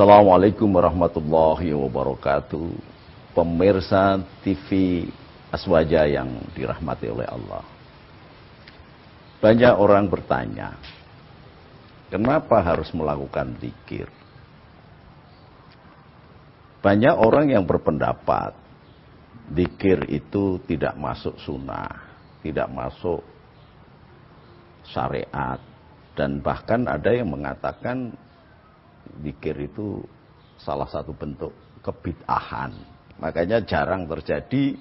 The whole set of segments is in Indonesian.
Assalamualaikum warahmatullahi wabarakatuh. Pemirsa TV Aswaja yang dirahmati oleh Allah. Banyak orang bertanya, kenapa harus melakukan zikir? Banyak orang yang berpendapat, zikir itu tidak masuk sunnah, tidak masuk syariat, dan bahkan ada yang mengatakan Dikir itu salah satu bentuk kebid'ahan. Makanya jarang terjadi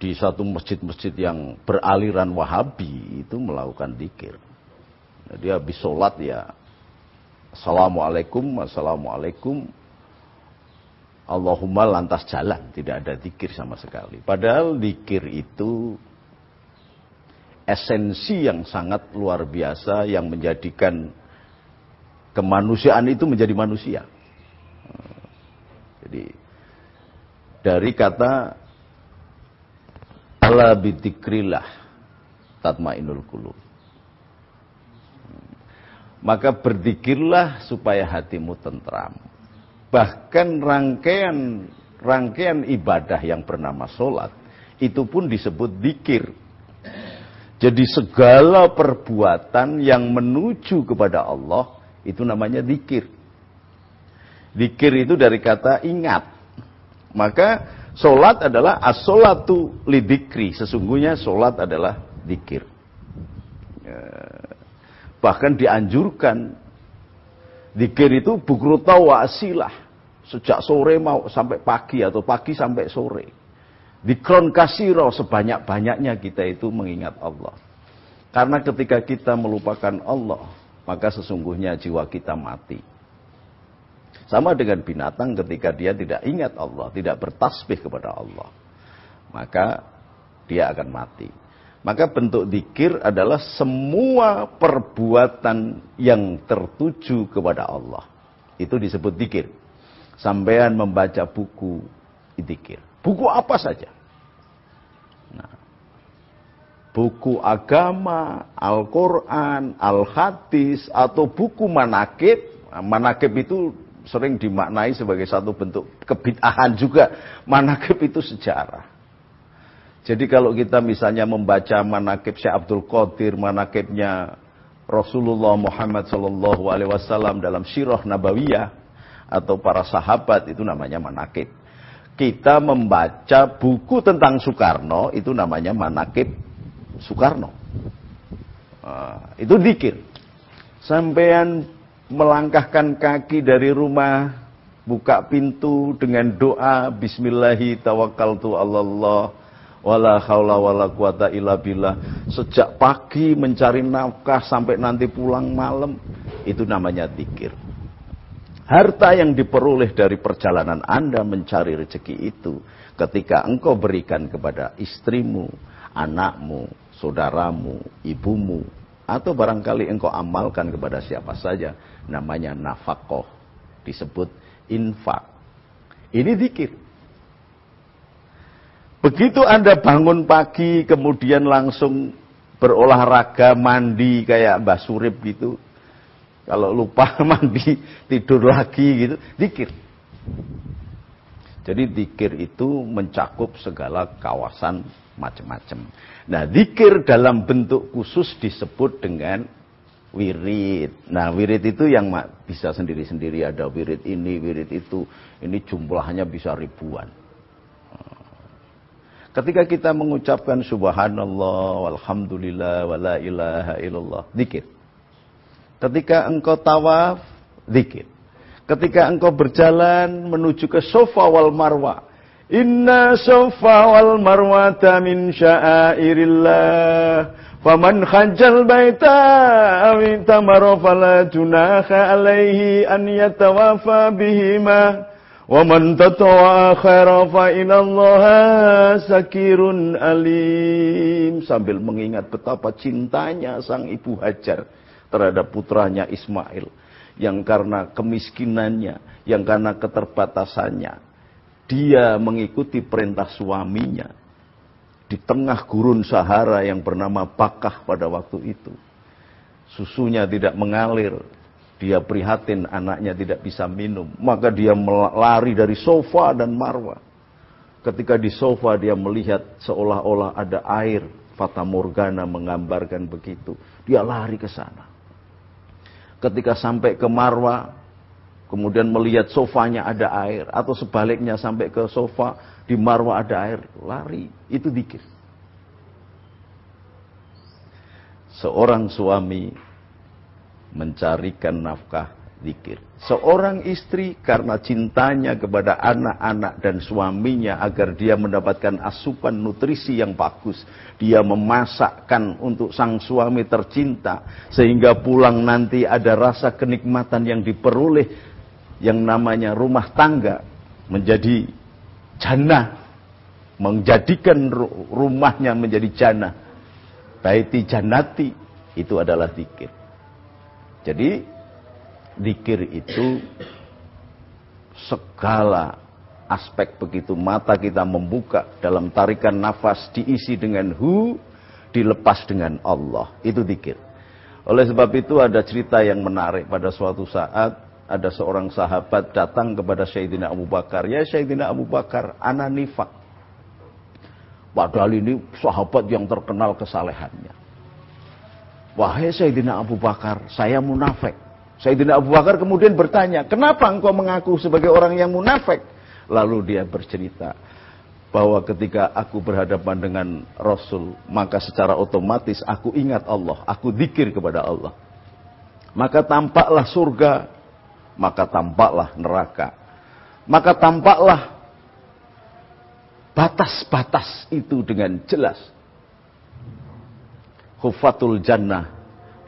di satu masjid-masjid yang beraliran wahabi itu melakukan dikir. Jadi habis sholat ya Assalamualaikum, Assalamualaikum Allahumma lantas jalan Tidak ada dikir sama sekali Padahal dikir itu Esensi yang sangat luar biasa Yang menjadikan kemanusiaan itu menjadi manusia. Jadi dari kata ala bidzikrillah tatmainul qulub. Maka berdikirlah supaya hatimu tentram. Bahkan rangkaian rangkaian ibadah yang bernama sholat itu pun disebut dikir. Jadi segala perbuatan yang menuju kepada Allah itu namanya dikir. Dikir itu dari kata ingat. Maka solat adalah as lidikri. Sesungguhnya solat adalah dikir. Ya. Bahkan dianjurkan. Dikir itu bukruta asilah. Sejak sore mau sampai pagi atau pagi sampai sore. kron kasiro sebanyak-banyaknya kita itu mengingat Allah. Karena ketika kita melupakan Allah, maka sesungguhnya jiwa kita mati. Sama dengan binatang ketika dia tidak ingat Allah, tidak bertasbih kepada Allah, maka dia akan mati. Maka bentuk dikir adalah semua perbuatan yang tertuju kepada Allah. Itu disebut dikir. Sampean membaca buku dikir. Buku apa saja. Nah, buku agama, Al-Quran, Al-Hadis, atau buku manakib. Nah, manakib itu sering dimaknai sebagai satu bentuk kebid'ahan juga. Manakib itu sejarah. Jadi kalau kita misalnya membaca manakib Syekh Abdul Qadir, manakibnya Rasulullah Muhammad SAW dalam Sirah Nabawiyah atau para sahabat itu namanya manakib. Kita membaca buku tentang Soekarno itu namanya manakib Soekarno. Ah, itu dikir. Sampean melangkahkan kaki dari rumah, buka pintu dengan doa Bismillahi tawakkaltu Allah wala haula wala quwata illa billah sejak pagi mencari nafkah sampai nanti pulang malam itu namanya dikir. harta yang diperoleh dari perjalanan Anda mencari rezeki itu ketika engkau berikan kepada istrimu anakmu, saudaramu, ibumu, atau barangkali engkau amalkan kepada siapa saja, namanya nafakoh, disebut infak. Ini zikir. Begitu Anda bangun pagi, kemudian langsung berolahraga, mandi kayak Mbah Surip gitu. Kalau lupa mandi, tidur lagi gitu. dikir. Jadi dikir itu mencakup segala kawasan macam-macam. Nah, zikir dalam bentuk khusus disebut dengan wirid. Nah, wirid itu yang bisa sendiri-sendiri ada wirid ini, wirid itu. Ini jumlahnya bisa ribuan. Eh. Ketika kita mengucapkan subhanallah, walhamdulillah, wala ilaha illallah, zikir. Ketika engkau tawaf, zikir. Ketika engkau berjalan menuju ke sofa wal marwa, Inna sofa wal marwata min sya'airillah Faman khajjal baita awin tamara fala alaihi an yatawafa bihima Waman tatawa akhara fa inallaha sakirun alim Sambil mengingat betapa cintanya sang ibu hajar terhadap putranya Ismail Yang karena kemiskinannya, yang karena keterbatasannya dia mengikuti perintah suaminya di tengah gurun Sahara yang bernama Bakah pada waktu itu. Susunya tidak mengalir, dia prihatin anaknya tidak bisa minum, maka dia lari dari sofa dan marwa. Ketika di sofa dia melihat seolah-olah ada air, Fata Morgana menggambarkan begitu. Dia lari ke sana. Ketika sampai ke Marwa, kemudian melihat sofanya ada air, atau sebaliknya sampai ke sofa, di marwah ada air, lari, itu dikir. Seorang suami mencarikan nafkah dikir. Seorang istri karena cintanya kepada anak-anak dan suaminya agar dia mendapatkan asupan nutrisi yang bagus. Dia memasakkan untuk sang suami tercinta sehingga pulang nanti ada rasa kenikmatan yang diperoleh yang namanya rumah tangga menjadi jannah, menjadikan rumahnya menjadi jannah. Baiti jannati itu adalah zikir. Jadi zikir itu segala aspek begitu mata kita membuka dalam tarikan nafas diisi dengan hu dilepas dengan Allah itu zikir oleh sebab itu ada cerita yang menarik pada suatu saat ada seorang sahabat datang kepada Sayyidina Abu Bakar. Ya Sayyidina Abu Bakar, ana nifak. Padahal ini sahabat yang terkenal kesalehannya. Wahai Sayyidina Abu Bakar, saya munafik. Sayyidina Abu Bakar kemudian bertanya, kenapa engkau mengaku sebagai orang yang munafik? Lalu dia bercerita, bahwa ketika aku berhadapan dengan Rasul, maka secara otomatis aku ingat Allah, aku dikir kepada Allah. Maka tampaklah surga maka tampaklah neraka. Maka tampaklah batas-batas itu dengan jelas. Khufatul jannah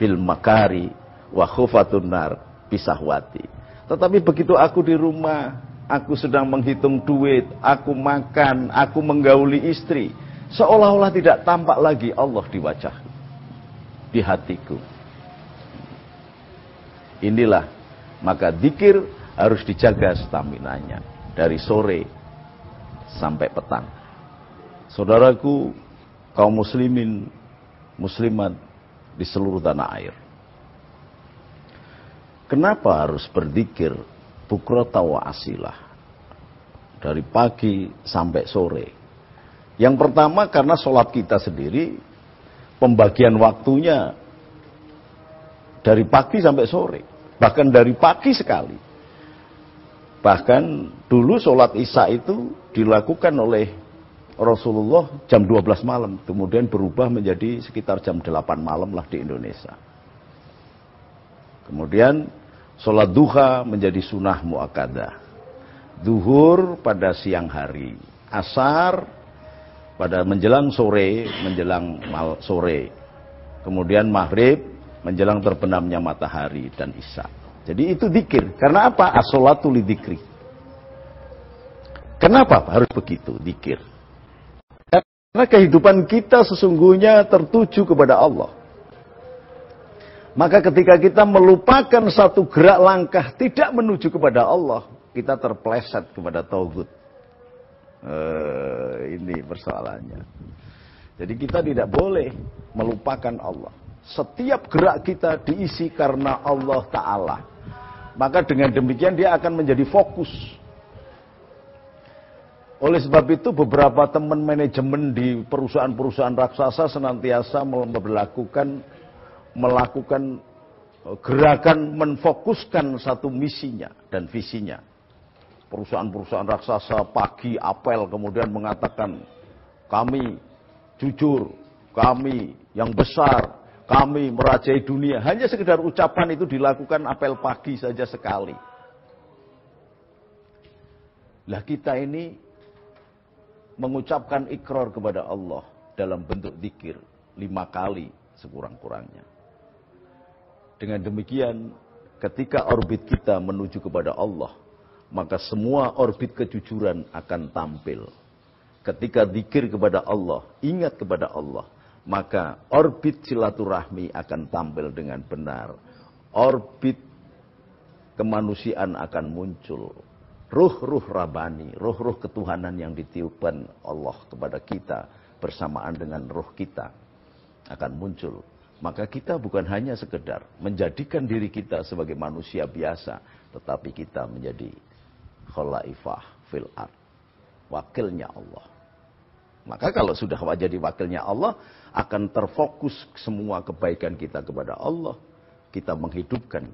bil makari wa hufatun nar pisahwati. Tetapi begitu aku di rumah, aku sedang menghitung duit, aku makan, aku menggauli istri. Seolah-olah tidak tampak lagi Allah di wajah, di hatiku. Inilah maka dikir harus dijaga stamina nya dari sore sampai petang. Saudaraku, kaum muslimin, muslimat di seluruh tanah air. Kenapa harus berdikir bukrotawa tawa asilah? Dari pagi sampai sore. Yang pertama karena sholat kita sendiri, pembagian waktunya dari pagi sampai sore bahkan dari pagi sekali. Bahkan dulu sholat isya itu dilakukan oleh Rasulullah jam 12 malam, kemudian berubah menjadi sekitar jam 8 malam lah di Indonesia. Kemudian sholat duha menjadi sunnah muakada. Duhur pada siang hari, asar pada menjelang sore, menjelang sore. Kemudian maghrib menjelang terbenamnya matahari dan isya. Jadi itu dikir. Karena apa? Asolatul dikir. Kenapa harus begitu dikir? Karena kehidupan kita sesungguhnya tertuju kepada Allah. Maka ketika kita melupakan satu gerak langkah tidak menuju kepada Allah, kita terpleset kepada taugut. Eh, ini persoalannya. Jadi kita tidak boleh melupakan Allah. Setiap gerak kita diisi karena Allah Ta'ala. Maka dengan demikian dia akan menjadi fokus. Oleh sebab itu beberapa teman manajemen di perusahaan-perusahaan raksasa senantiasa melakukan melakukan eh, gerakan menfokuskan satu misinya dan visinya. Perusahaan-perusahaan raksasa pagi apel kemudian mengatakan kami jujur, kami yang besar, kami merajai dunia. Hanya sekedar ucapan itu dilakukan apel pagi saja sekali. Lah kita ini mengucapkan ikrar kepada Allah dalam bentuk dikir lima kali sekurang-kurangnya. Dengan demikian, ketika orbit kita menuju kepada Allah, maka semua orbit kejujuran akan tampil. Ketika dikir kepada Allah, ingat kepada Allah, maka orbit silaturahmi akan tampil dengan benar. Orbit kemanusiaan akan muncul. Ruh-ruh rabani, ruh-ruh ketuhanan yang ditiupkan Allah kepada kita bersamaan dengan ruh kita akan muncul. Maka kita bukan hanya sekedar menjadikan diri kita sebagai manusia biasa, tetapi kita menjadi khalifah fil ard, wakilnya Allah. Maka kalau sudah jadi wakilnya Allah, akan terfokus semua kebaikan kita kepada Allah. Kita menghidupkan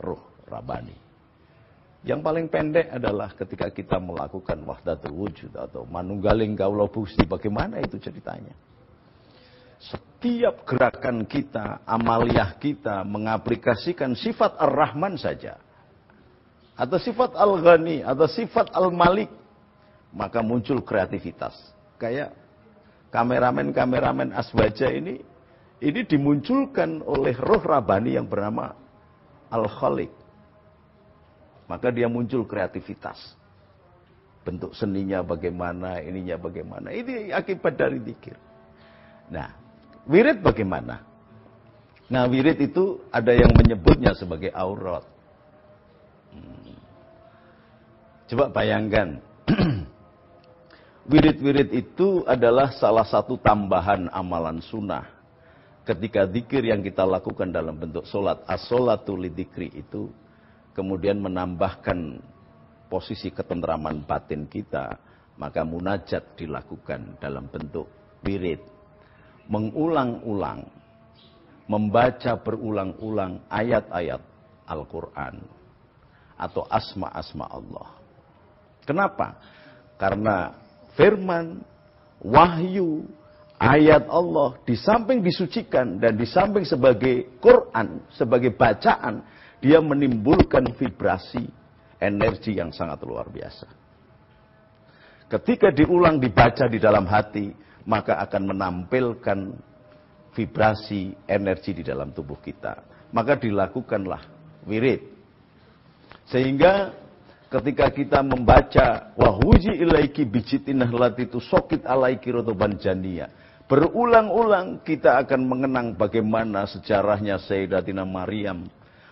roh rabani. Yang paling pendek adalah ketika kita melakukan wahdatul wujud atau manunggaling gaulah busti. Bagaimana itu ceritanya? Setiap gerakan kita, amaliah kita mengaplikasikan sifat ar-Rahman saja. Atau sifat al-Ghani, atau sifat al-Malik. Maka muncul kreativitas kayak kameramen-kameramen aswaja ini ini dimunculkan oleh roh rabani yang bernama Al-Khalik. Maka dia muncul kreativitas. Bentuk seninya bagaimana, ininya bagaimana. Ini akibat dari dikir. Nah, wirid bagaimana? Nah, wirid itu ada yang menyebutnya sebagai aurat. Hmm. Coba bayangkan, Wirid-wirid itu adalah salah satu tambahan amalan sunnah. Ketika zikir yang kita lakukan dalam bentuk solat, as-solatu lidikri itu kemudian menambahkan posisi ketentraman batin kita, maka munajat dilakukan dalam bentuk wirid. Mengulang-ulang, membaca berulang-ulang ayat-ayat Al-Quran atau asma-asma Allah. Kenapa? Karena firman, wahyu, ayat Allah di samping disucikan dan di samping sebagai Quran, sebagai bacaan, dia menimbulkan vibrasi energi yang sangat luar biasa. Ketika diulang dibaca di dalam hati, maka akan menampilkan vibrasi energi di dalam tubuh kita. Maka dilakukanlah wirid. Sehingga ketika kita membaca wahuji ilaiki bijitinah latitu sokit alaiki rotoban jania. Berulang-ulang kita akan mengenang bagaimana sejarahnya Sayyidatina Maryam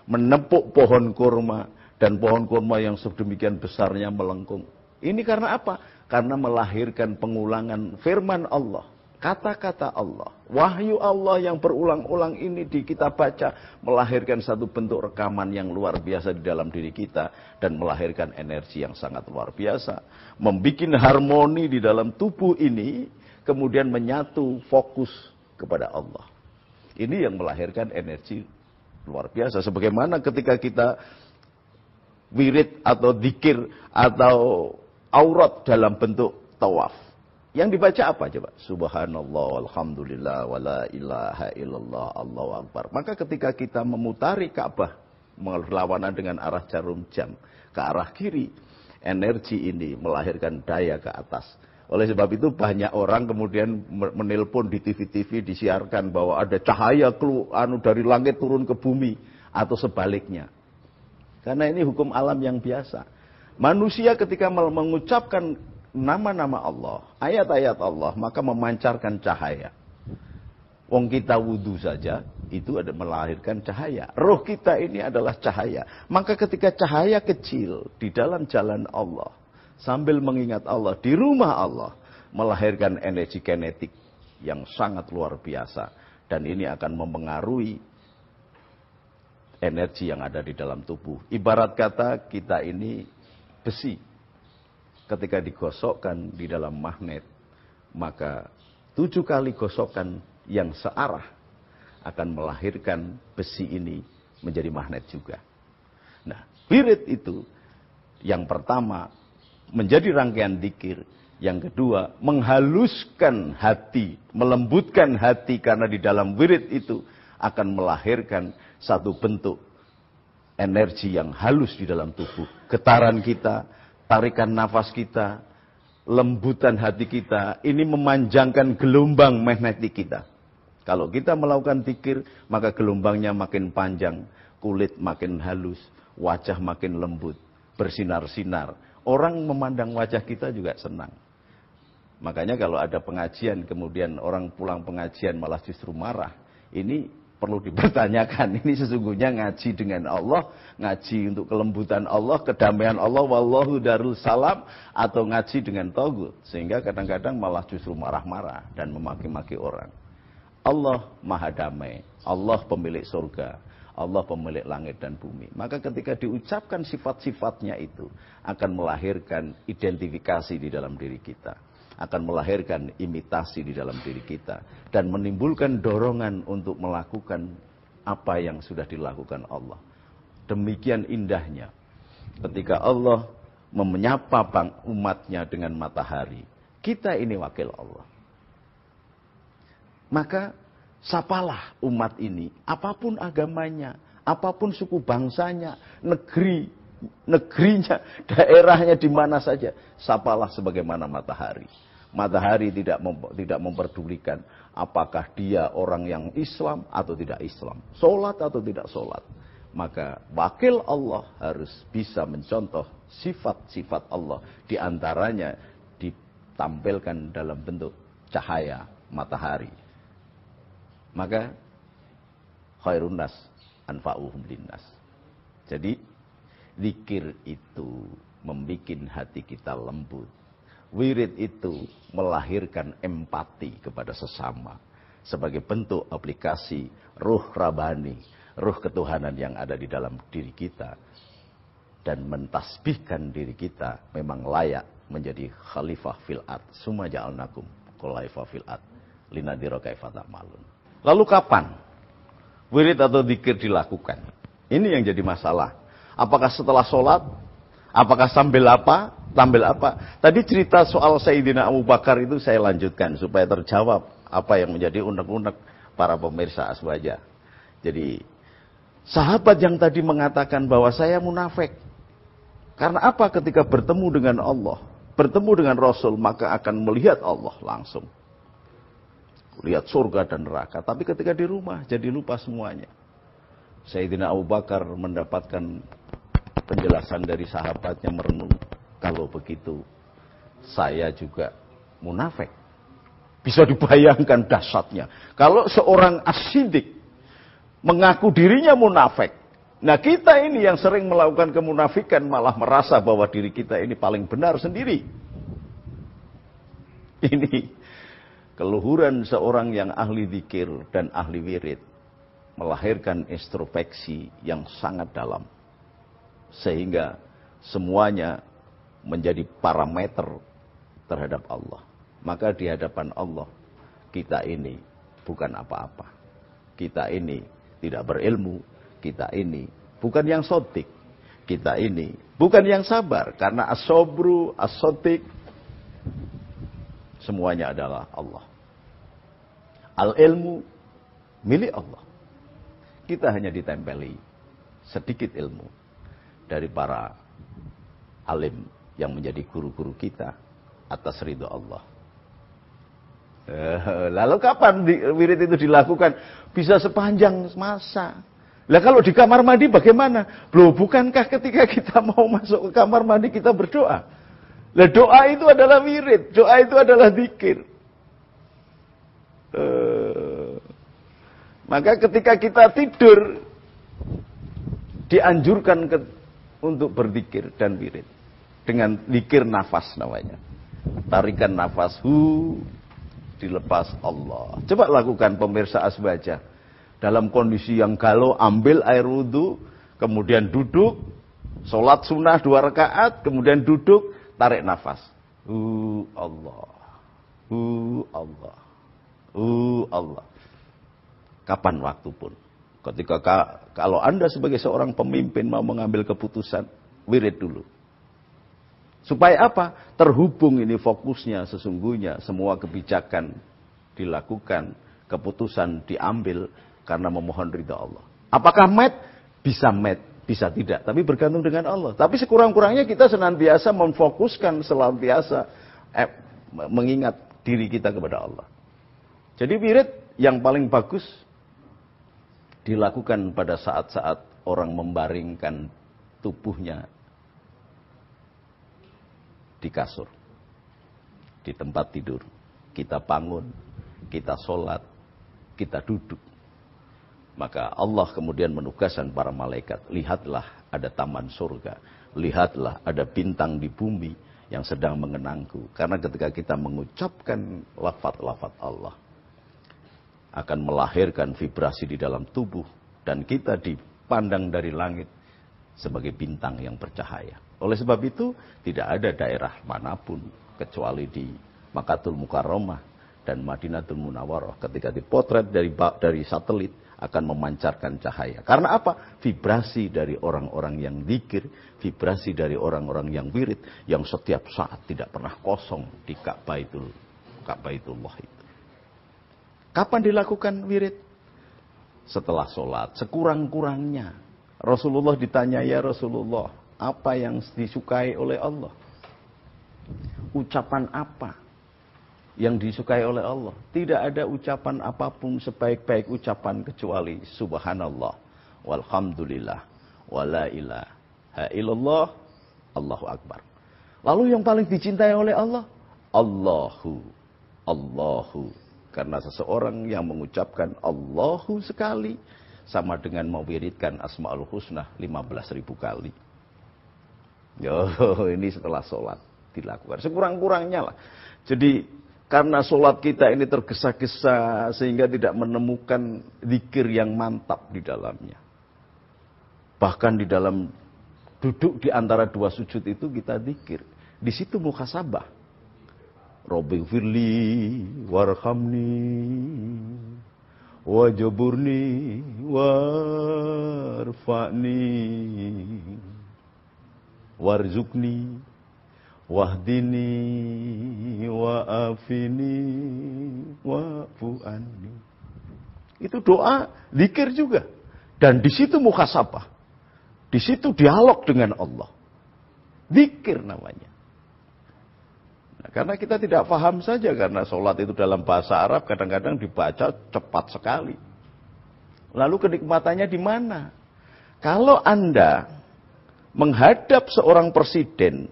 menepuk pohon kurma dan pohon kurma yang sedemikian besarnya melengkung. Ini karena apa? Karena melahirkan pengulangan firman Allah kata-kata Allah, wahyu Allah yang berulang-ulang ini di kita baca melahirkan satu bentuk rekaman yang luar biasa di dalam diri kita dan melahirkan energi yang sangat luar biasa, membikin harmoni di dalam tubuh ini, kemudian menyatu fokus kepada Allah. Ini yang melahirkan energi luar biasa. Sebagaimana ketika kita wirid atau dikir atau aurat dalam bentuk tawaf yang dibaca apa coba? Subhanallah, Alhamdulillah, wala ilaha illallah, Allahu Akbar. Maka ketika kita memutari Ka'bah, berlawanan dengan arah jarum jam, ke arah kiri, energi ini melahirkan daya ke atas. Oleh sebab itu banyak orang kemudian menelpon di TV-TV disiarkan bahwa ada cahaya anu dari langit turun ke bumi atau sebaliknya. Karena ini hukum alam yang biasa. Manusia ketika mengucapkan nama-nama Allah, ayat-ayat Allah, maka memancarkan cahaya. Wong kita wudhu saja, itu ada melahirkan cahaya. Roh kita ini adalah cahaya. Maka ketika cahaya kecil di dalam jalan Allah, sambil mengingat Allah, di rumah Allah, melahirkan energi kinetik yang sangat luar biasa. Dan ini akan mempengaruhi energi yang ada di dalam tubuh. Ibarat kata kita ini besi ketika digosokkan di dalam magnet, maka tujuh kali gosokan yang searah akan melahirkan besi ini menjadi magnet juga. Nah, birit itu yang pertama menjadi rangkaian dikir, yang kedua menghaluskan hati, melembutkan hati karena di dalam wirid itu akan melahirkan satu bentuk energi yang halus di dalam tubuh. Getaran kita, tarikan nafas kita, lembutan hati kita, ini memanjangkan gelombang magnetik kita. Kalau kita melakukan tikir, maka gelombangnya makin panjang, kulit makin halus, wajah makin lembut, bersinar-sinar. Orang memandang wajah kita juga senang. Makanya kalau ada pengajian, kemudian orang pulang pengajian malah justru marah. Ini perlu dipertanyakan. Ini sesungguhnya ngaji dengan Allah, ngaji untuk kelembutan Allah, kedamaian Allah, wallahu darul salam, atau ngaji dengan togut. Sehingga kadang-kadang malah justru marah-marah dan memaki-maki orang. Allah maha damai, Allah pemilik surga, Allah pemilik langit dan bumi. Maka ketika diucapkan sifat-sifatnya itu akan melahirkan identifikasi di dalam diri kita akan melahirkan imitasi di dalam diri kita dan menimbulkan dorongan untuk melakukan apa yang sudah dilakukan Allah. Demikian indahnya ketika Allah menyapa bang umatnya dengan matahari. Kita ini wakil Allah. Maka sapalah umat ini, apapun agamanya, apapun suku bangsanya, negeri, negerinya, daerahnya di mana saja, sapalah sebagaimana matahari. Matahari tidak mem tidak memperdulikan apakah dia orang yang Islam atau tidak Islam, sholat atau tidak sholat, Maka wakil Allah harus bisa mencontoh sifat-sifat Allah. diantaranya ditampilkan dalam bentuk cahaya matahari. Maka khairun nas anfa'uhum linnas. Jadi Zikir itu membuat hati kita lembut. Wirid itu melahirkan empati kepada sesama sebagai bentuk aplikasi ruh rabani, ruh ketuhanan yang ada di dalam diri kita dan mentasbihkan diri kita memang layak menjadi khalifah filad, ard. Suma ja'alnakum khalifah filad, Lina Linadira kaifata malun. Lalu kapan wirid atau dikir dilakukan? Ini yang jadi masalah. Apakah setelah sholat? Apakah sambil apa? Sambil apa? Tadi cerita soal Sayyidina Abu Bakar itu saya lanjutkan supaya terjawab apa yang menjadi unek-unek para pemirsa aswaja. Jadi sahabat yang tadi mengatakan bahwa saya munafik. Karena apa ketika bertemu dengan Allah, bertemu dengan Rasul maka akan melihat Allah langsung. Lihat surga dan neraka. Tapi ketika di rumah jadi lupa semuanya. Sayyidina Abu Bakar mendapatkan penjelasan dari sahabatnya merenung. Kalau begitu, saya juga munafik. Bisa dibayangkan dasarnya. Kalau seorang asidik mengaku dirinya munafik, Nah kita ini yang sering melakukan kemunafikan malah merasa bahwa diri kita ini paling benar sendiri. Ini keluhuran seorang yang ahli zikir dan ahli wirid melahirkan estropeksi yang sangat dalam sehingga semuanya menjadi parameter terhadap Allah. Maka di hadapan Allah kita ini bukan apa-apa. Kita ini tidak berilmu, kita ini bukan yang sotik. Kita ini bukan yang sabar karena asobru, asotik semuanya adalah Allah. Al ilmu milik Allah. Kita hanya ditempeli sedikit ilmu, dari para alim yang menjadi guru-guru kita atas ridho Allah. Eh, lalu kapan wirid itu dilakukan? Bisa sepanjang masa. Lah kalau di kamar mandi bagaimana? Belum bukankah ketika kita mau masuk ke kamar mandi kita berdoa? Lah doa itu adalah wirid, doa itu adalah zikir. Eh, maka ketika kita tidur dianjurkan ke, untuk berzikir dan wirid dengan zikir nafas namanya. Tarikan nafas hu dilepas Allah. Coba lakukan pemirsa asbaja. Dalam kondisi yang galau ambil air wudhu, kemudian duduk, sholat sunnah dua rakaat, kemudian duduk, tarik nafas. Hu Allah. Hu Allah. Hu Allah. Kapan waktu pun. Ketika kalau Anda sebagai seorang pemimpin mau mengambil keputusan, wirid dulu. Supaya apa? Terhubung ini fokusnya sesungguhnya semua kebijakan dilakukan, keputusan diambil karena memohon ridha Allah. Apakah met? Bisa met, bisa tidak, tapi bergantung dengan Allah. Tapi sekurang-kurangnya kita senantiasa memfokuskan selantiasa eh, mengingat diri kita kepada Allah. Jadi wirid yang paling bagus dilakukan pada saat-saat orang membaringkan tubuhnya di kasur, di tempat tidur. Kita bangun, kita sholat, kita duduk. Maka Allah kemudian menugaskan para malaikat, lihatlah ada taman surga, lihatlah ada bintang di bumi yang sedang mengenangku. Karena ketika kita mengucapkan lafat-lafat Allah, akan melahirkan vibrasi di dalam tubuh dan kita dipandang dari langit sebagai bintang yang bercahaya. Oleh sebab itu tidak ada daerah manapun kecuali di Makatul Mukarromah dan Madinatul Munawarah ketika dipotret dari dari satelit akan memancarkan cahaya. Karena apa? Vibrasi dari orang-orang yang dikir, vibrasi dari orang-orang yang wirid, yang setiap saat tidak pernah kosong di Ka'bah itu, Ka'bah itu Allah itu. Kapan dilakukan wirid? Setelah sholat, sekurang-kurangnya. Rasulullah ditanya, ya Rasulullah, apa yang disukai oleh Allah? Ucapan apa yang disukai oleh Allah? Tidak ada ucapan apapun sebaik-baik ucapan kecuali subhanallah, walhamdulillah, wala ilaha illallah, Allahu Akbar. Lalu yang paling dicintai oleh Allah, Allahu, Allahu, karena seseorang yang mengucapkan Allahu sekali sama dengan mewiridkan Asma'ul Husna 15.000 kali. Yo, ini setelah sholat dilakukan. Sekurang-kurangnya lah. Jadi karena sholat kita ini tergesa-gesa sehingga tidak menemukan zikir yang mantap di dalamnya. Bahkan di dalam duduk di antara dua sujud itu kita zikir. Di situ muka sabah. Rabbi firli warhamni wajaburni warfa'ni warzukni wahdini wa'afini wa'fu'ani itu doa dikir juga dan di situ muhasabah di situ dialog dengan Allah dikir namanya karena kita tidak paham saja karena sholat itu dalam bahasa Arab kadang-kadang dibaca cepat sekali. Lalu kenikmatannya di mana? Kalau Anda menghadap seorang presiden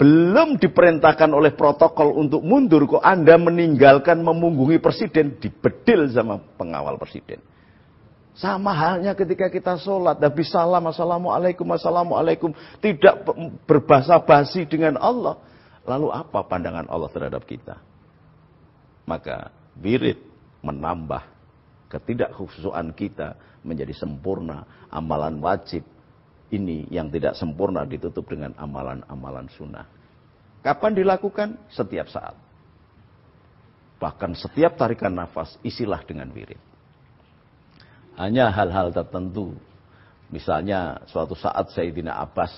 belum diperintahkan oleh protokol untuk mundur kok Anda meninggalkan memunggungi presiden dibedil sama pengawal presiden. Sama halnya ketika kita sholat, Nabi salam, assalamualaikum, assalamualaikum. Tidak berbahasa basi dengan Allah. Lalu apa pandangan Allah terhadap kita? Maka wirid menambah ketidakhusuan kita menjadi sempurna amalan wajib ini yang tidak sempurna ditutup dengan amalan-amalan sunnah. Kapan dilakukan? Setiap saat. Bahkan setiap tarikan nafas isilah dengan wirid. Hanya hal-hal tertentu. Misalnya suatu saat Sayyidina Abbas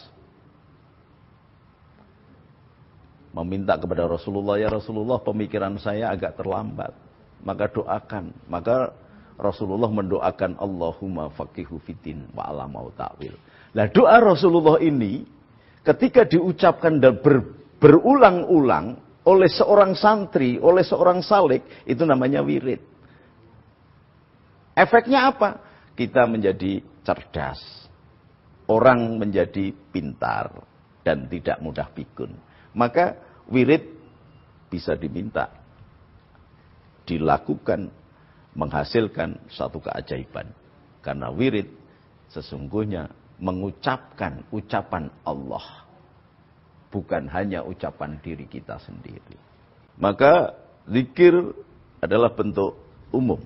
meminta kepada Rasulullah, ya Rasulullah pemikiran saya agak terlambat. Maka doakan. Maka Rasulullah mendoakan Allahumma faqihu fitin wa ala mau ta'wil. Nah doa Rasulullah ini ketika diucapkan dan ber, berulang-ulang oleh seorang santri, oleh seorang salik, itu namanya wirid. Efeknya apa? Kita menjadi cerdas. Orang menjadi pintar dan tidak mudah pikun. Maka wirid bisa diminta, dilakukan, menghasilkan satu keajaiban. Karena wirid sesungguhnya mengucapkan ucapan Allah. Bukan hanya ucapan diri kita sendiri. Maka zikir adalah bentuk umum.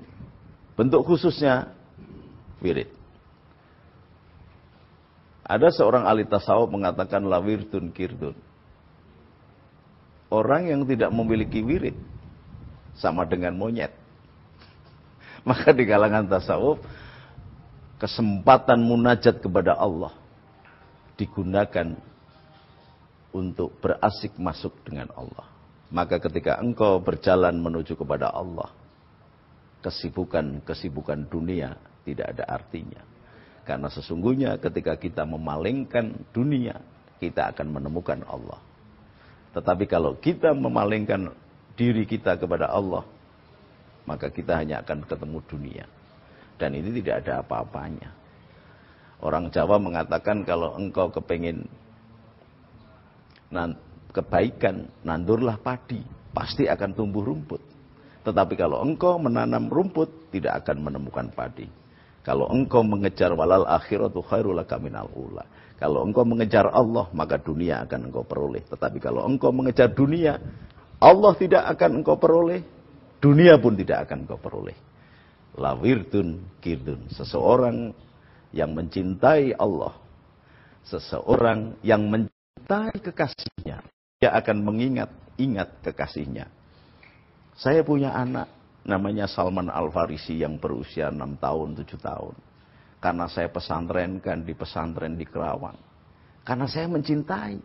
Bentuk khususnya wirid. Ada seorang ahli tasawuf mengatakan la wirdun kirdun. Orang yang tidak memiliki wirid sama dengan monyet. Maka di kalangan tasawuf kesempatan munajat kepada Allah digunakan untuk berasik masuk dengan Allah. Maka ketika engkau berjalan menuju kepada Allah, kesibukan-kesibukan dunia tidak ada artinya. Karena sesungguhnya ketika kita memalingkan dunia, kita akan menemukan Allah. Tetapi kalau kita memalingkan diri kita kepada Allah, maka kita hanya akan ketemu dunia. Dan ini tidak ada apa-apanya. Orang Jawa mengatakan kalau engkau kepingin kebaikan, nandurlah padi, pasti akan tumbuh rumput. Tetapi kalau engkau menanam rumput, tidak akan menemukan padi. Kalau engkau mengejar walal akhiratu khairulah kaminal ula. Kalau engkau mengejar Allah, maka dunia akan engkau peroleh. Tetapi kalau engkau mengejar dunia, Allah tidak akan engkau peroleh, dunia pun tidak akan engkau peroleh. Lawirdun kirdun. Seseorang yang mencintai Allah, seseorang yang mencintai kekasihnya, dia akan mengingat-ingat kekasihnya. Saya punya anak namanya Salman Al-Farisi yang berusia 6 tahun, 7 tahun. Karena saya pesantren kan di pesantren di Kerawang. Karena saya mencintai.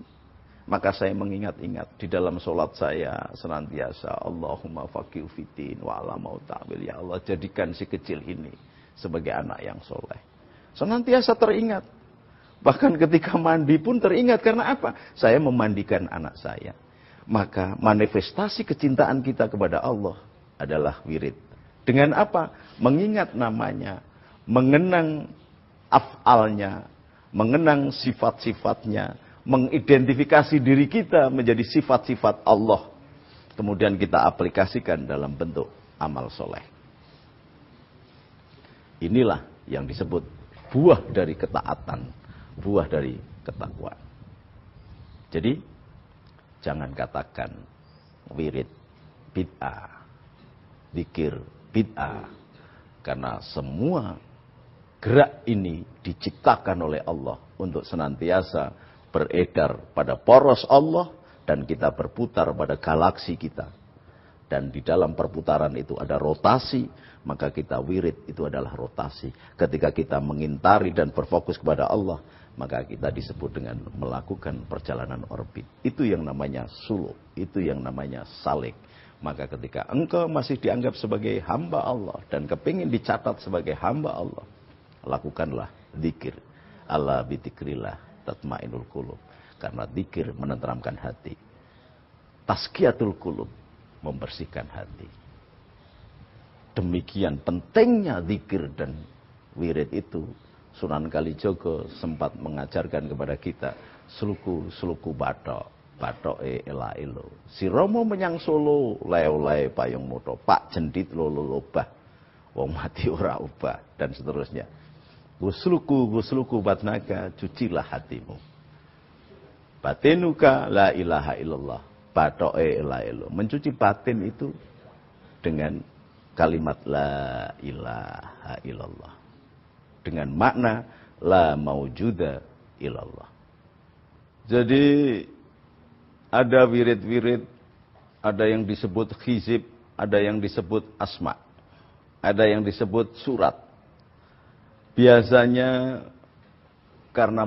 Maka saya mengingat-ingat di dalam sholat saya senantiasa Allahumma fakir fitin wa ala ta'wil. Ya Allah jadikan si kecil ini sebagai anak yang soleh. Senantiasa teringat. Bahkan ketika mandi pun teringat. Karena apa? Saya memandikan anak saya. Maka manifestasi kecintaan kita kepada Allah adalah wirid. Dengan apa? Mengingat namanya, mengenang afalnya, mengenang sifat-sifatnya, mengidentifikasi diri kita menjadi sifat-sifat Allah. Kemudian kita aplikasikan dalam bentuk amal soleh. Inilah yang disebut buah dari ketaatan, buah dari ketakwaan. Jadi, jangan katakan wirid bid'ah, dikir bid'ah, karena semua gerak ini diciptakan oleh Allah untuk senantiasa beredar pada poros Allah dan kita berputar pada galaksi kita. Dan di dalam perputaran itu ada rotasi, maka kita wirid itu adalah rotasi. Ketika kita mengintari dan berfokus kepada Allah, maka kita disebut dengan melakukan perjalanan orbit. Itu yang namanya suluk, itu yang namanya salik. Maka ketika engkau masih dianggap sebagai hamba Allah dan kepingin dicatat sebagai hamba Allah, lakukanlah zikir. Allah bitikrillah tatmainul kulub. Karena dikir menenteramkan hati. taskiatul kulub membersihkan hati. Demikian pentingnya dikir dan wirid itu. Sunan Kalijogo sempat mengajarkan kepada kita seluku seluku batok batok e ela elo si romo menyang solo leo payung moto pak jendit lolo lobah wong mati ora ubah dan seterusnya Gusluku gusluku batnaka, cucilah hatimu. Batinuka la ilaha illallah. Batoe la ilo. Mencuci batin itu dengan kalimat la ilaha illallah. Dengan makna la maujuda illallah. Jadi ada wirid-wirid, ada yang disebut khizib, ada yang disebut asma, ada yang disebut surat, biasanya karena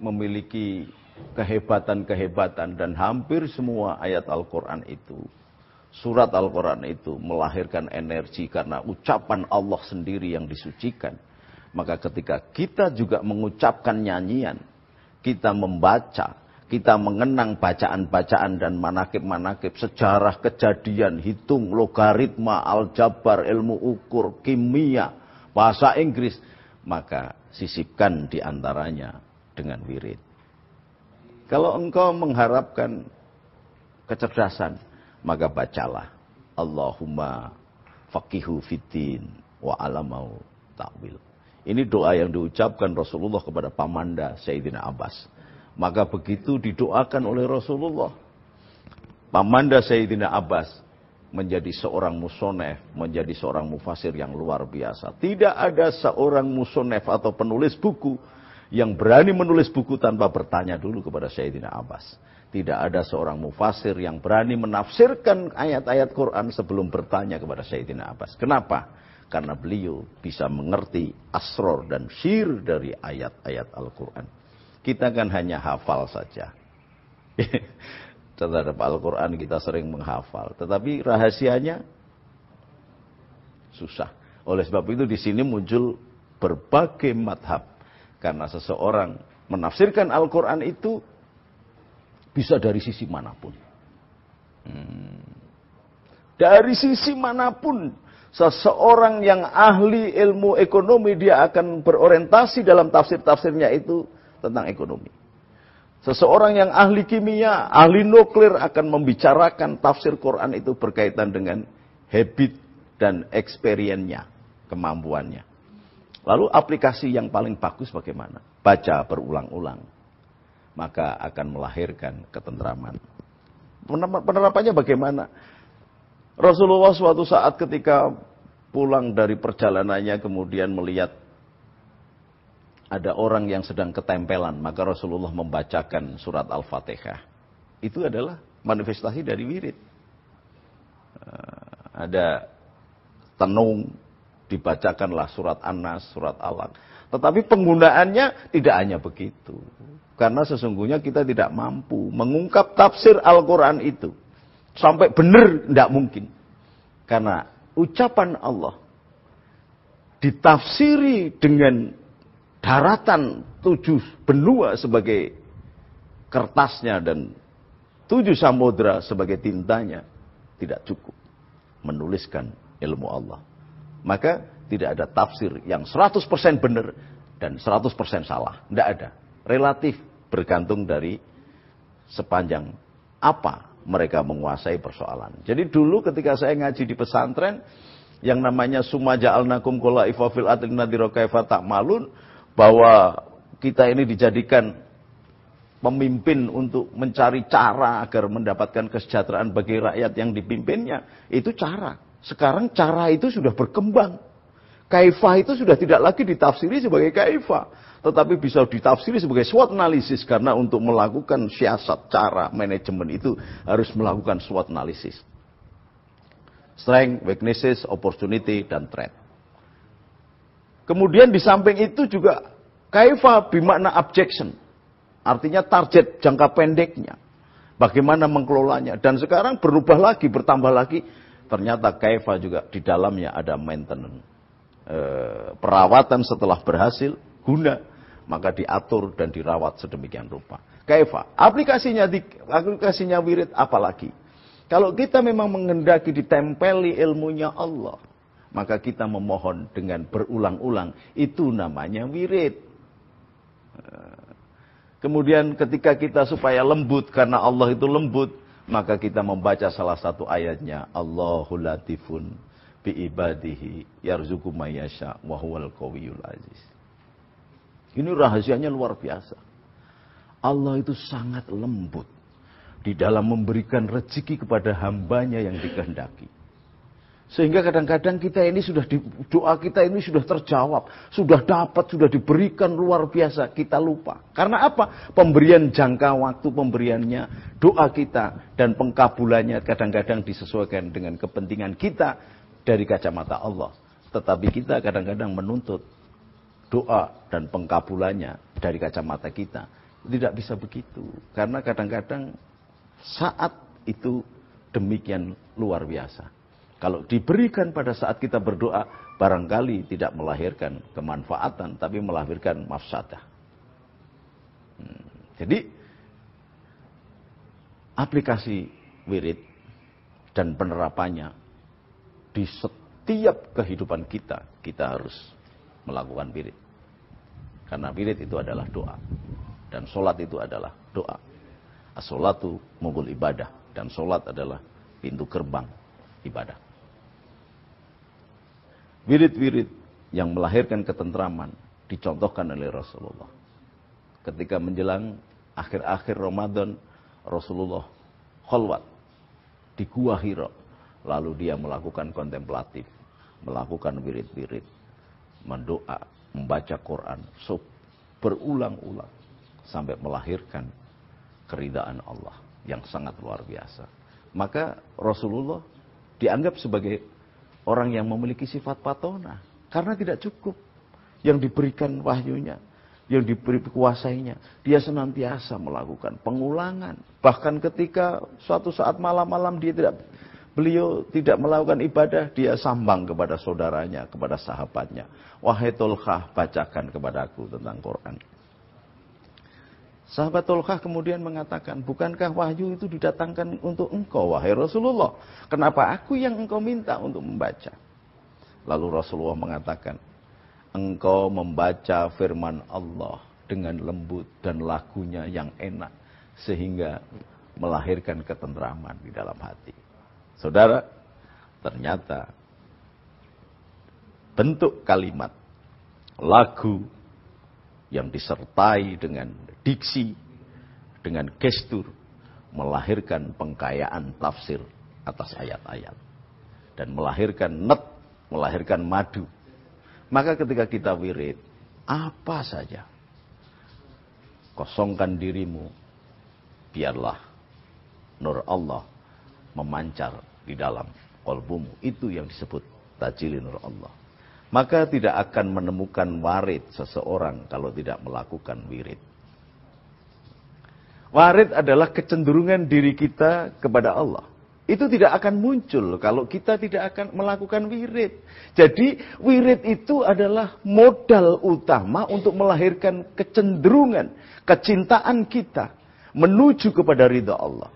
memiliki kehebatan-kehebatan dan hampir semua ayat Al-Quran itu, surat Al-Quran itu melahirkan energi karena ucapan Allah sendiri yang disucikan. Maka ketika kita juga mengucapkan nyanyian, kita membaca, kita mengenang bacaan-bacaan dan manakib-manakib, sejarah kejadian, hitung, logaritma, aljabar, ilmu ukur, kimia, bahasa Inggris, maka sisipkan di antaranya dengan wirid. Kalau engkau mengharapkan kecerdasan, maka bacalah Allahumma faqihu fitin wa alamau ta'wil. Ini doa yang diucapkan Rasulullah kepada pamanda Sayyidina Abbas. Maka begitu didoakan oleh Rasulullah. Pamanda Sayyidina Abbas menjadi seorang musonef, menjadi seorang mufasir yang luar biasa. Tidak ada seorang musonef atau penulis buku yang berani menulis buku tanpa bertanya dulu kepada Sayyidina Abbas. Tidak ada seorang mufasir yang berani menafsirkan ayat-ayat Quran sebelum bertanya kepada Sayyidina Abbas. Kenapa? Karena beliau bisa mengerti asror dan syir dari ayat-ayat Al-Quran. Kita kan hanya hafal saja. terhadap Al-Quran kita sering menghafal. Tetapi rahasianya susah. Oleh sebab itu di sini muncul berbagai madhab. Karena seseorang menafsirkan Al-Quran itu bisa dari sisi manapun. Hmm. Dari sisi manapun. Seseorang yang ahli ilmu ekonomi dia akan berorientasi dalam tafsir-tafsirnya itu tentang ekonomi. Seseorang yang ahli kimia, ahli nuklir akan membicarakan tafsir Quran itu berkaitan dengan habit dan experience-nya, kemampuannya. Lalu aplikasi yang paling bagus bagaimana? Baca berulang-ulang. Maka akan melahirkan ketentraman. Penerapannya bagaimana? Rasulullah suatu saat ketika pulang dari perjalanannya kemudian melihat ada orang yang sedang ketempelan, maka Rasulullah membacakan surat Al-Fatihah. Itu adalah manifestasi dari wirid. Eh, ada tenung, dibacakanlah surat An-Nas, surat Al-Alaq. Tetapi penggunaannya tidak hanya begitu. Karena sesungguhnya kita tidak mampu mengungkap tafsir Al-Quran itu. Sampai benar, tidak mungkin. Karena ucapan Allah ditafsiri dengan daratan tujuh benua sebagai kertasnya dan tujuh samudra sebagai tintanya tidak cukup menuliskan ilmu Allah. Maka tidak ada tafsir yang 100% benar dan 100% salah. Tidak ada. Relatif bergantung dari sepanjang apa mereka menguasai persoalan. Jadi dulu ketika saya ngaji di pesantren, yang namanya sumaja al nakum kola ifafil adlina dirokaifa tak malun, bahwa kita ini dijadikan pemimpin untuk mencari cara agar mendapatkan kesejahteraan bagi rakyat yang dipimpinnya, itu cara. Sekarang cara itu sudah berkembang. Kaifah itu sudah tidak lagi ditafsiri sebagai kaifah, tetapi bisa ditafsiri sebagai SWOT analisis karena untuk melakukan siasat cara manajemen itu harus melakukan SWOT analisis. Strength, weaknesses, opportunity, dan threat. Kemudian di samping itu juga kaifa bimakna objection. Artinya target jangka pendeknya. Bagaimana mengelolanya. Dan sekarang berubah lagi, bertambah lagi. Ternyata kaifa juga di dalamnya ada maintenance. Eh, perawatan setelah berhasil, guna. Maka diatur dan dirawat sedemikian rupa. Kaifa, aplikasinya, di, aplikasinya wirid apalagi. Kalau kita memang mengendaki ditempeli ilmunya Allah maka kita memohon dengan berulang-ulang. Itu namanya wirid. Eh, kemudian ketika kita supaya lembut karena Allah itu lembut, maka kita membaca salah satu ayatnya, Allahu latifun bi ibadihi yarzuqu wa huwal qawiyul aziz. Ini rahasianya luar biasa. Allah itu sangat lembut di dalam memberikan rezeki kepada hambanya yang dikehendaki. Sehingga kadang-kadang kita ini sudah di, doa kita ini sudah terjawab, sudah dapat, sudah diberikan luar biasa, kita lupa. Karena apa? Pemberian jangka waktu pemberiannya, doa kita dan pengkabulannya kadang-kadang disesuaikan dengan kepentingan kita dari kacamata Allah. Tetapi kita kadang-kadang menuntut doa dan pengkabulannya dari kacamata kita. Tidak bisa begitu. Karena kadang-kadang saat itu demikian luar biasa. Kalau diberikan pada saat kita berdoa, barangkali tidak melahirkan kemanfaatan, tapi melahirkan mafsadah. Hmm. Jadi, aplikasi wirid dan penerapannya di setiap kehidupan kita, kita harus melakukan wirid. Karena wirid itu adalah doa. Dan sholat itu adalah doa. As-sholatu ibadah. Dan sholat adalah pintu gerbang ibadah wirid-wirid yang melahirkan ketentraman dicontohkan oleh Rasulullah. Ketika menjelang akhir-akhir Ramadan, Rasulullah kholwat di Gua Hiro. Lalu dia melakukan kontemplatif, melakukan wirid-wirid, mendoa, membaca Quran, so, berulang-ulang sampai melahirkan keridaan Allah yang sangat luar biasa. Maka Rasulullah dianggap sebagai orang yang memiliki sifat patona karena tidak cukup yang diberikan wahyunya yang diberi kuasainya dia senantiasa melakukan pengulangan bahkan ketika suatu saat malam-malam dia tidak beliau tidak melakukan ibadah, dia sambang kepada saudaranya, kepada sahabatnya. Wahai tolkah, bacakan kepadaku tentang Quran. Sahabat Tolkah kemudian mengatakan, bukankah wahyu itu didatangkan untuk engkau, wahai Rasulullah? Kenapa aku yang engkau minta untuk membaca? Lalu Rasulullah mengatakan, engkau membaca firman Allah dengan lembut dan lagunya yang enak, sehingga melahirkan ketentraman di dalam hati. Saudara, ternyata bentuk kalimat, lagu yang disertai dengan diksi, dengan gestur, melahirkan pengkayaan tafsir atas ayat-ayat. Dan melahirkan net, melahirkan madu. Maka ketika kita wirid, apa saja, kosongkan dirimu, biarlah nur Allah memancar di dalam kolbumu. Itu yang disebut tajili nur Allah. Maka tidak akan menemukan warid seseorang kalau tidak melakukan wirid. Warid adalah kecenderungan diri kita kepada Allah. Itu tidak akan muncul kalau kita tidak akan melakukan wirid. Jadi wirid itu adalah modal utama untuk melahirkan kecenderungan, kecintaan kita menuju kepada ridha Allah.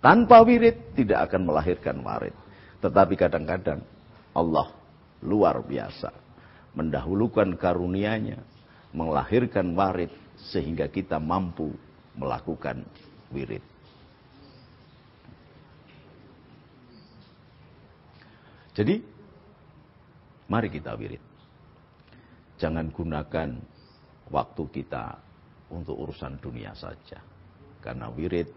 Tanpa wirid tidak akan melahirkan warid. Tetapi kadang-kadang Allah luar biasa mendahulukan karunianya, melahirkan warid sehingga kita mampu melakukan wirid. Jadi, mari kita wirid. Jangan gunakan waktu kita untuk urusan dunia saja. Karena wirid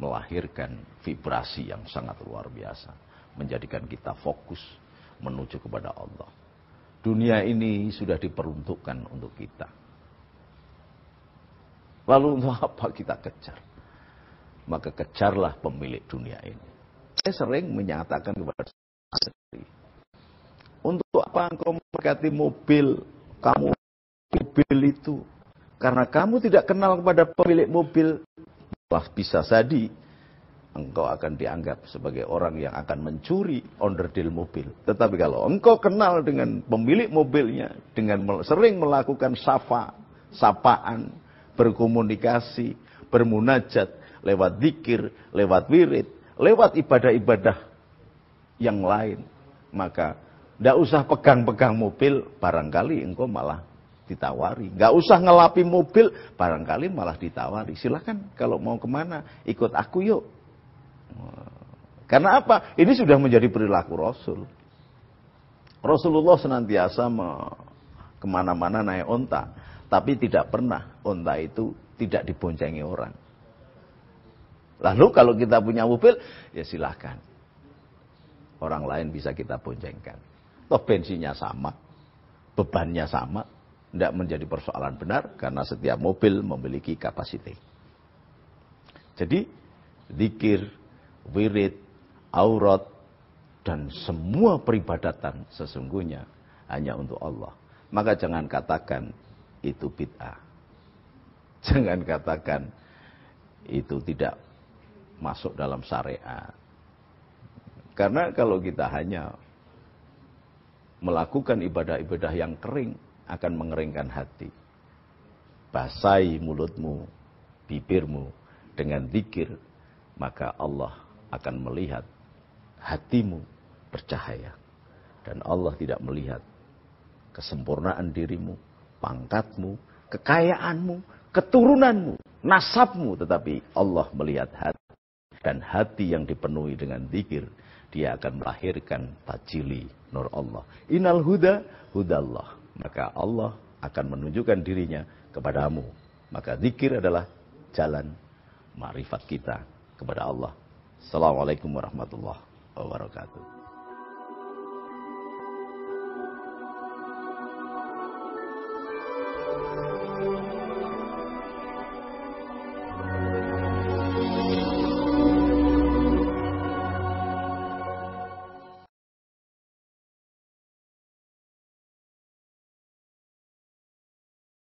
melahirkan vibrasi yang sangat luar biasa. Menjadikan kita fokus menuju kepada Allah. Dunia ini sudah diperuntukkan untuk kita Lalu untuk apa kita kejar? Maka kejarlah pemilik dunia ini. Saya sering menyatakan kepada saya Untuk apa engkau memberkati mobil? Kamu mobil itu. Karena kamu tidak kenal kepada pemilik mobil. Wah bisa jadi engkau akan dianggap sebagai orang yang akan mencuri onderdil mobil. Tetapi kalau engkau kenal dengan pemilik mobilnya, dengan sering melakukan safa, sapaan, berkomunikasi, bermunajat, lewat zikir, lewat wirid, lewat ibadah-ibadah yang lain. Maka tidak usah pegang-pegang mobil, barangkali engkau malah ditawari. Nggak usah ngelapi mobil, barangkali malah ditawari. Silahkan kalau mau kemana, ikut aku yuk. Karena apa? Ini sudah menjadi perilaku Rasul. Rasulullah senantiasa kemana-mana naik onta. Tapi tidak pernah onta itu tidak diboncengi orang. Lalu kalau kita punya mobil, ya silahkan. Orang lain bisa kita boncengkan. Toh bensinnya sama, bebannya sama, tidak menjadi persoalan benar karena setiap mobil memiliki kapasiti. Jadi, zikir, wirid, aurat, dan semua peribadatan sesungguhnya hanya untuk Allah. Maka jangan katakan itu bid'ah. Jangan katakan itu tidak masuk dalam syariat. Karena kalau kita hanya melakukan ibadah-ibadah yang kering akan mengeringkan hati. Basahi mulutmu, bibirmu dengan zikir, maka Allah akan melihat hatimu bercahaya. Dan Allah tidak melihat kesempurnaan dirimu, pangkatmu, kekayaanmu, keturunanmu, nasabmu. Tetapi Allah melihat hati. Dan hati yang dipenuhi dengan zikir, dia akan melahirkan tajili nur Allah. Inal huda, hudallah. Maka Allah akan menunjukkan dirinya kepadamu. Maka zikir adalah jalan marifat kita kepada Allah. Assalamualaikum warahmatullahi wabarakatuh.